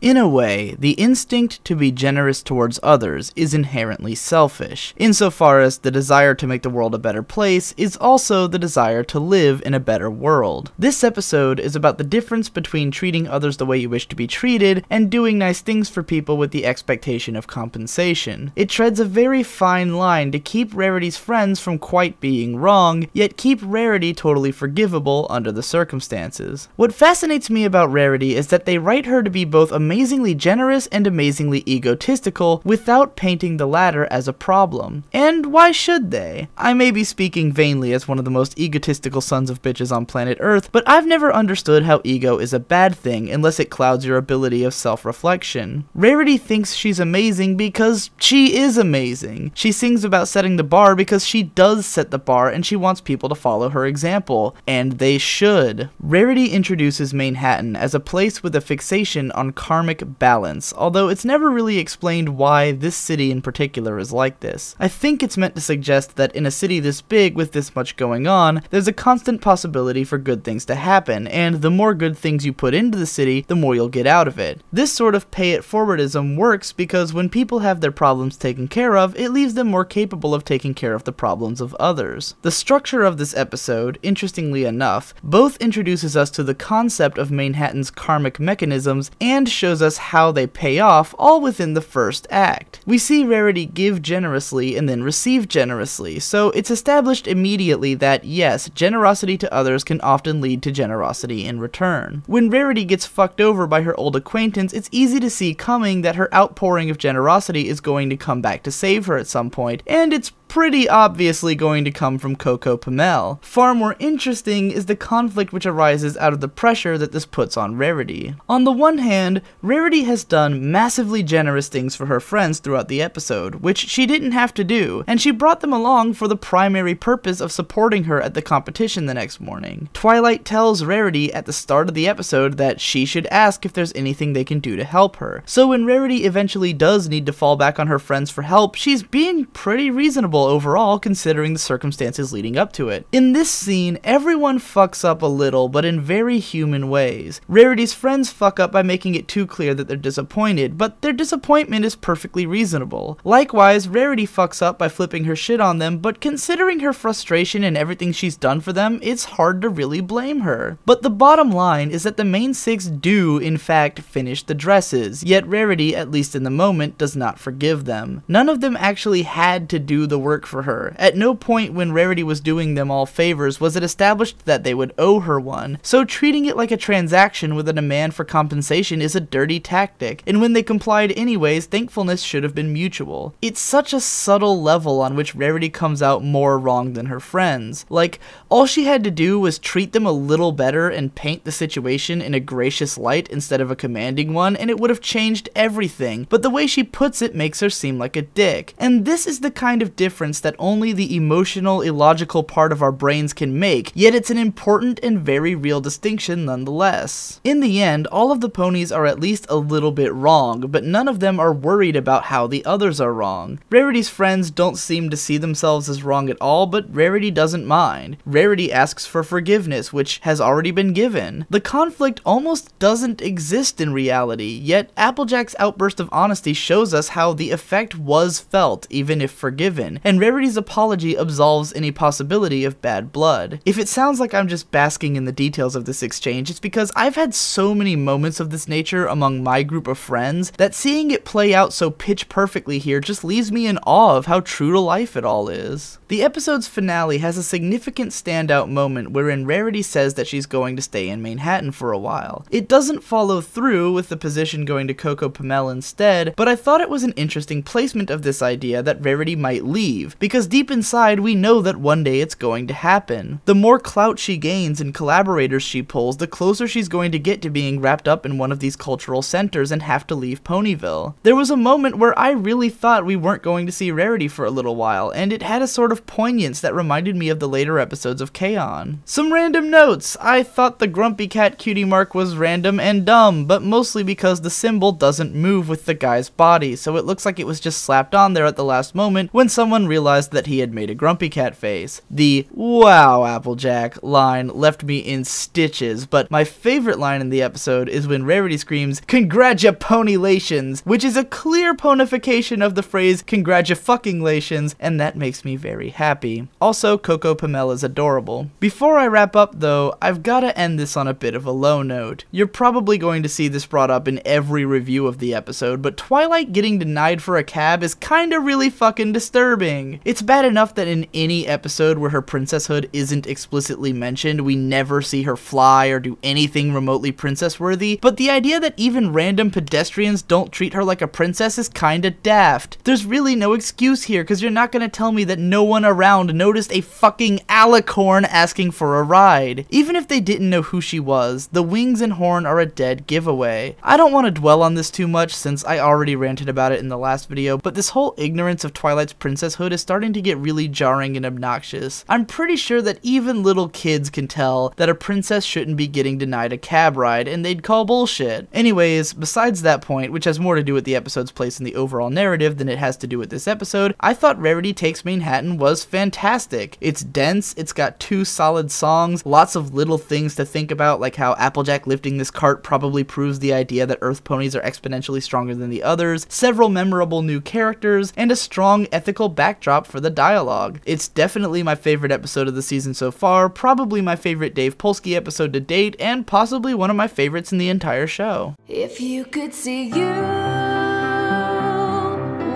In a way, the instinct to be generous towards others is inherently selfish, insofar as the desire to make the world a better place is also the desire to live in a better world. This episode is about the difference between treating others the way you wish to be treated and doing nice things for people with the expectation of compensation. It treads a very fine line to keep Rarity's friends from quite being wrong, yet keep Rarity totally forgivable under the circumstances. What fascinates me about Rarity is that they write her to be both a amazingly generous and amazingly egotistical without painting the latter as a problem. And why should they? I may be speaking vainly as one of the most egotistical sons of bitches on planet Earth, but I've never understood how ego is a bad thing unless it clouds your ability of self reflection. Rarity thinks she's amazing because she is amazing. She sings about setting the bar because she does set the bar and she wants people to follow her example, and they should. Rarity introduces Manhattan as a place with a fixation on carnal karmic balance, although it's never really explained why this city in particular is like this. I think it's meant to suggest that in a city this big with this much going on, there's a constant possibility for good things to happen, and the more good things you put into the city, the more you'll get out of it. This sort of pay it forwardism works because when people have their problems taken care of, it leaves them more capable of taking care of the problems of others. The structure of this episode, interestingly enough, both introduces us to the concept of Manhattan's karmic mechanisms and shows shows us how they pay off, all within the first act. We see Rarity give generously and then receive generously, so it's established immediately that yes, generosity to others can often lead to generosity in return. When Rarity gets fucked over by her old acquaintance, it's easy to see coming that her outpouring of generosity is going to come back to save her at some point, and it's pretty obviously going to come from Coco Pamel. Far more interesting is the conflict which arises out of the pressure that this puts on Rarity. On the one hand, Rarity has done massively generous things for her friends throughout the episode, which she didn't have to do, and she brought them along for the primary purpose of supporting her at the competition the next morning. Twilight tells Rarity at the start of the episode that she should ask if there's anything they can do to help her. So when Rarity eventually does need to fall back on her friends for help, she's being pretty reasonable enjoyable overall considering the circumstances leading up to it. In this scene, everyone fucks up a little, but in very human ways. Rarity's friends fuck up by making it too clear that they're disappointed, but their disappointment is perfectly reasonable. Likewise, Rarity fucks up by flipping her shit on them, but considering her frustration and everything she's done for them, it's hard to really blame her. But the bottom line is that the main six do, in fact, finish the dresses, yet Rarity, at least in the moment, does not forgive them. None of them actually had to do the work work for her. At no point when Rarity was doing them all favors was it established that they would owe her one, so treating it like a transaction with a demand for compensation is a dirty tactic, and when they complied anyways, thankfulness should have been mutual. It's such a subtle level on which Rarity comes out more wrong than her friends. Like, all she had to do was treat them a little better and paint the situation in a gracious light instead of a commanding one, and it would have changed everything, but the way she puts it makes her seem like a dick. And this is the kind of difference that only the emotional, illogical part of our brains can make, yet it's an important and very real distinction nonetheless. In the end, all of the ponies are at least a little bit wrong, but none of them are worried about how the others are wrong. Rarity's friends don't seem to see themselves as wrong at all, but Rarity doesn't mind. Rarity asks for forgiveness, which has already been given. The conflict almost doesn't exist in reality, yet Applejack's outburst of honesty shows us how the effect was felt, even if forgiven, and Rarity's apology absolves any possibility of bad blood. If it sounds like I'm just basking in the details of this exchange, it's because I've had so many moments of this nature among my group of friends that seeing it play out so pitch perfectly here just leaves me in awe of how true to life it all is. The episode's finale has a significant standout moment wherein Rarity says that she's going to stay in Manhattan for a while. It doesn't follow through with the position going to Coco Pamel instead, but I thought it was an interesting placement of this idea that Rarity might leave leave, because deep inside we know that one day it's going to happen. The more clout she gains and collaborators she pulls, the closer she's going to get to being wrapped up in one of these cultural centers and have to leave Ponyville. There was a moment where I really thought we weren't going to see Rarity for a little while, and it had a sort of poignance that reminded me of the later episodes of k Some random notes! I thought the Grumpy Cat cutie mark was random and dumb, but mostly because the symbol doesn't move with the guy's body, so it looks like it was just slapped on there at the last moment when someone realized that he had made a grumpy cat face. The wow, Applejack line left me in stitches, but my favorite line in the episode is when Rarity screams, Congratulations, which is a clear ponification of the phrase congratulations, and that makes me very happy. Also, Coco Pamela is adorable. Before I wrap up though, I've gotta end this on a bit of a low note. You're probably going to see this brought up in every review of the episode, but Twilight getting denied for a cab is kinda really fucking disturbing thing. It's bad enough that in any episode where her princesshood isn't explicitly mentioned, we never see her fly or do anything remotely princess worthy, but the idea that even random pedestrians don't treat her like a princess is kinda daft. There's really no excuse here, cause you're not gonna tell me that no one around noticed a fucking alicorn asking for a ride. Even if they didn't know who she was, the wings and horn are a dead giveaway. I don't want to dwell on this too much since I already ranted about it in the last video, but this whole ignorance of Twilight's princesshood adulthood is starting to get really jarring and obnoxious. I'm pretty sure that even little kids can tell that a princess shouldn't be getting denied a cab ride and they'd call bullshit. Anyways, besides that point, which has more to do with the episode's place in the overall narrative than it has to do with this episode, I thought Rarity Takes Manhattan was fantastic. It's dense, it's got two solid songs, lots of little things to think about, like how Applejack lifting this cart probably proves the idea that Earth ponies are exponentially stronger than the others, several memorable new characters, and a strong ethical background backdrop for the dialogue. It's definitely my favorite episode of the season so far, probably my favorite Dave Polsky episode to date, and possibly one of my favorites in the entire show. If you could see you,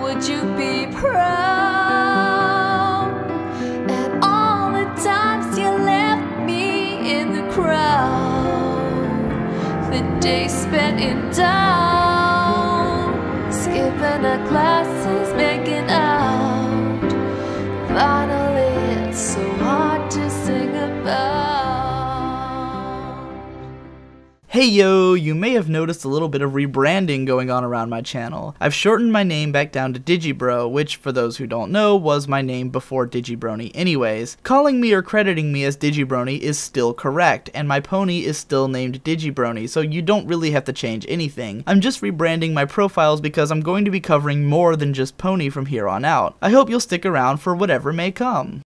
would you be proud? the day spent in town, skipping our classes. Hey yo, you may have noticed a little bit of rebranding going on around my channel. I've shortened my name back down to Digibro, which for those who don't know, was my name before Digibrony anyways. Calling me or crediting me as Digibrony is still correct, and my pony is still named Digibrony, so you don't really have to change anything. I'm just rebranding my profiles because I'm going to be covering more than just pony from here on out. I hope you'll stick around for whatever may come.